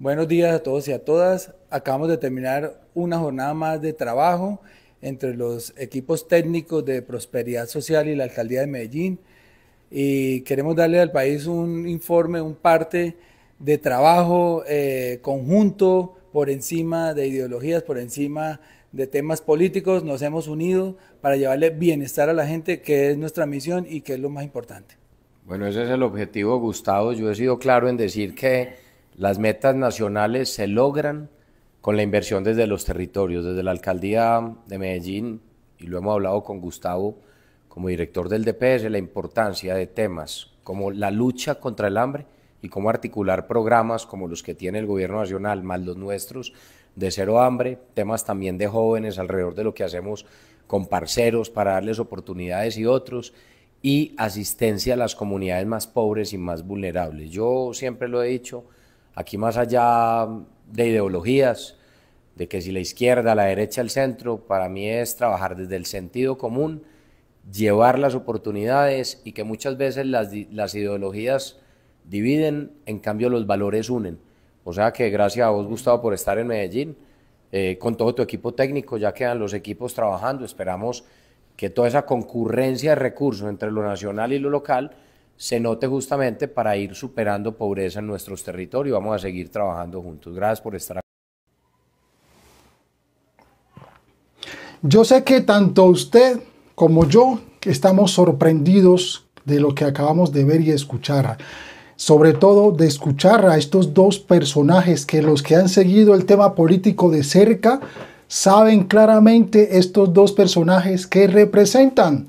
Buenos días a todos y a todas. Acabamos de terminar una jornada más de trabajo entre los equipos técnicos de Prosperidad Social y la Alcaldía de Medellín. Y queremos darle al país un informe, un parte de trabajo eh, conjunto por encima de ideologías, por encima de temas políticos. Nos hemos unido para llevarle bienestar a la gente, que es nuestra misión y que es lo más importante. Bueno, ese es el objetivo, Gustavo. Yo he sido claro en decir que las metas nacionales se logran con la inversión desde los territorios, desde la alcaldía de Medellín, y lo hemos hablado con Gustavo como director del DPS, la importancia de temas como la lucha contra el hambre y cómo articular programas como los que tiene el gobierno nacional, más los nuestros, de cero hambre, temas también de jóvenes alrededor de lo que hacemos con parceros para darles oportunidades y otros, y asistencia a las comunidades más pobres y más vulnerables. Yo siempre lo he dicho, Aquí más allá de ideologías, de que si la izquierda, la derecha, el centro, para mí es trabajar desde el sentido común, llevar las oportunidades y que muchas veces las, ideologías dividen, en cambio los valores unen. O sea que gracias a vos, Gustavo, por estar en Medellín, eh, con todo tu equipo técnico, ya quedan los equipos trabajando, esperamos que toda esa concurrencia de recursos entre lo nacional y lo local se note justamente para ir superando pobreza en nuestros territorios. Vamos a seguir trabajando juntos. Gracias por estar aquí. Yo sé que tanto usted como yo estamos sorprendidos de lo que acabamos de ver y escuchar. Sobre todo de escuchar a estos dos personajes que los que han seguido el tema político de cerca saben claramente estos dos personajes que representan.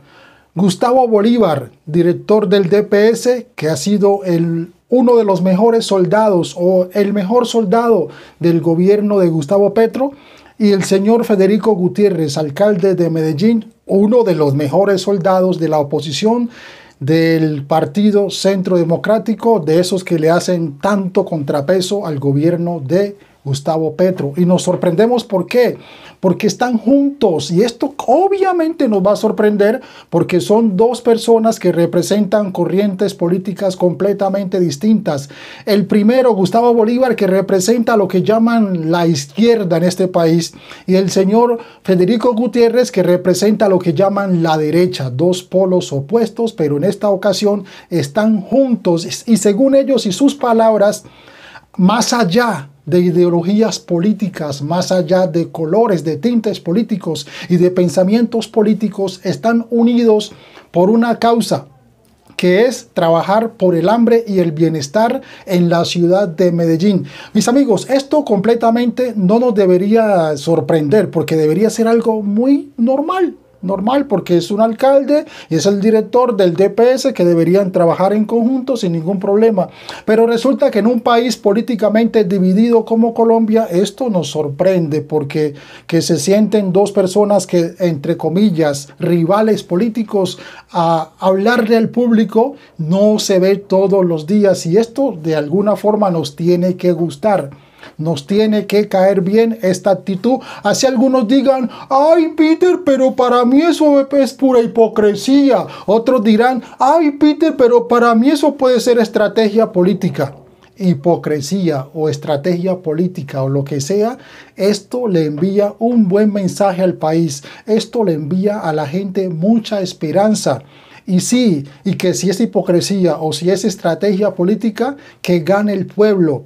Gustavo Bolívar, director del DPS, que ha sido el, uno de los mejores soldados o el mejor soldado del gobierno de Gustavo Petro, y el señor Federico Gutiérrez, alcalde de Medellín, uno de los mejores soldados de la oposición del Partido Centro Democrático, de esos que le hacen tanto contrapeso al gobierno de Gustavo Petro. Y nos sorprendemos por qué. Porque están juntos y esto obviamente nos va a sorprender porque son dos personas que representan corrientes políticas completamente distintas. El primero, Gustavo Bolívar, que representa lo que llaman la izquierda en este país. Y el señor Federico Gutiérrez, que representa lo que llaman la derecha. Dos polos opuestos, pero en esta ocasión están juntos y según ellos y sus palabras, más allá de ideologías políticas, más allá de colores, de tintes políticos y de pensamientos políticos, están unidos por una causa, que es trabajar por el hambre y el bienestar en la ciudad de Medellín. Mis amigos, esto completamente no nos debería sorprender porque debería ser algo muy normal, normal porque es un alcalde y es el director del DPS que deberían trabajar en conjunto sin ningún problema. Pero resulta que en un país políticamente dividido como Colombia esto nos sorprende porque que se sienten dos personas que entre comillas rivales políticos a hablarle al público no se ve todos los días y esto de alguna forma nos tiene que gustar. Nos tiene que caer bien esta actitud. Así algunos digan, ay Peter, pero para mí eso es pura hipocresía. Otros dirán, ay Peter, pero para mí eso puede ser estrategia política. Hipocresía o estrategia política o lo que sea, esto le envía un buen mensaje al país. Esto le envía a la gente mucha esperanza. Y sí, y que si es hipocresía o si es estrategia política, que gane el pueblo,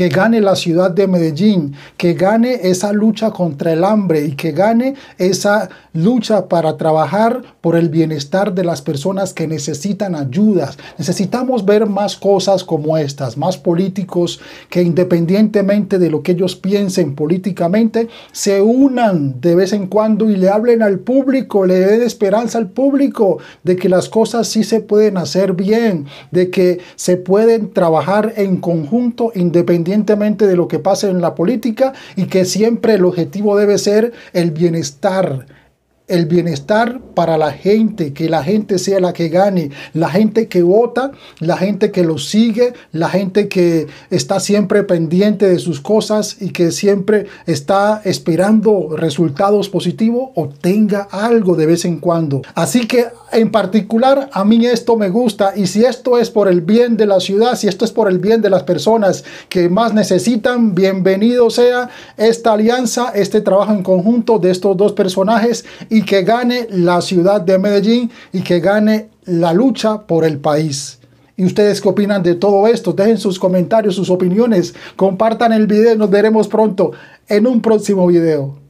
que gane la ciudad de Medellín, que gane esa lucha contra el hambre y que gane esa lucha para trabajar por el bienestar de las personas que necesitan ayudas. Necesitamos ver más cosas como estas, más políticos que independientemente de lo que ellos piensen políticamente, se unan de vez en cuando y le hablen al público, le den esperanza al público de que las cosas sí se pueden hacer bien, de que se pueden trabajar en conjunto independientemente independientemente de lo que pase en la política y que siempre el objetivo debe ser el bienestar el bienestar para la gente, que la gente sea la que gane, la gente que vota, la gente que lo sigue, la gente que está siempre pendiente de sus cosas y que siempre está esperando resultados positivos, obtenga algo de vez en cuando. Así que en particular a mí esto me gusta y si esto es por el bien de la ciudad, si esto es por el bien de las personas que más necesitan, bienvenido sea esta alianza, este trabajo en conjunto de estos dos personajes y y que gane la ciudad de Medellín y que gane la lucha por el país. ¿Y ustedes qué opinan de todo esto? Dejen sus comentarios, sus opiniones, compartan el video, nos veremos pronto en un próximo video.